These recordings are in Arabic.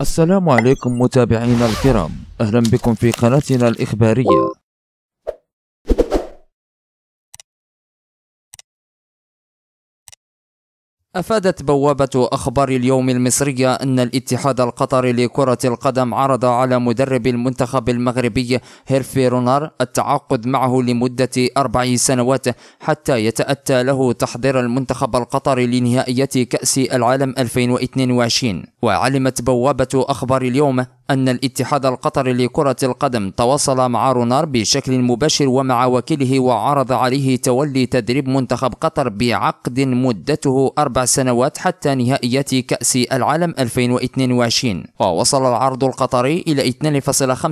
السلام عليكم متابعينا الكرام أهلا بكم في قناتنا الإخبارية أفادت بوابة أخبار اليوم المصرية أن الاتحاد القطري لكرة القدم عرض على مدرب المنتخب المغربي هيرفي رونار التعاقد معه لمدة أربع سنوات حتى يتأتى له تحضير المنتخب القطري لنهائيات كأس العالم 2022 وعلمت بوابة أخبار اليوم أن الاتحاد القطري لكرة القدم تواصل مع رونار بشكل مباشر ومع وكيله وعرض عليه تولي تدريب منتخب قطر بعقد مدته أربع سنوات حتى نهائيات كأس العالم 2022 ووصل العرض القطري إلى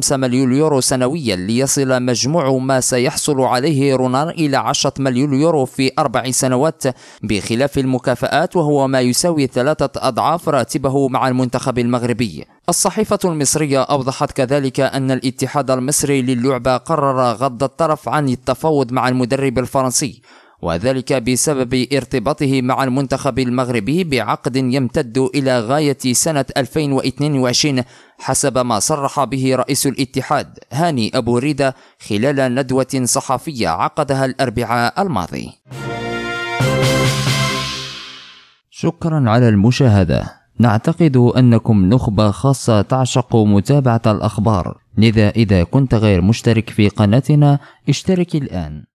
2.5 مليون يورو سنويا ليصل مجموع ما سيحصل عليه رونار إلى 10 مليون يورو في أربع سنوات بخلاف المكافآت وهو ما يساوي ثلاثة أضعاف راتبه مع المنتخب المغربي الصحيفة المصرية أوضحت كذلك أن الاتحاد المصري للعبة قرر غض الطرف عن التفاوض مع المدرب الفرنسي وذلك بسبب ارتباطه مع المنتخب المغربي بعقد يمتد إلى غاية سنة 2022 حسب ما صرح به رئيس الاتحاد هاني أبو ريدة خلال ندوة صحفية عقدها الأربعاء الماضي شكرا على المشاهدة نعتقد أنكم نخبة خاصة تعشق متابعة الأخبار لذا إذا كنت غير مشترك في قناتنا اشترك الآن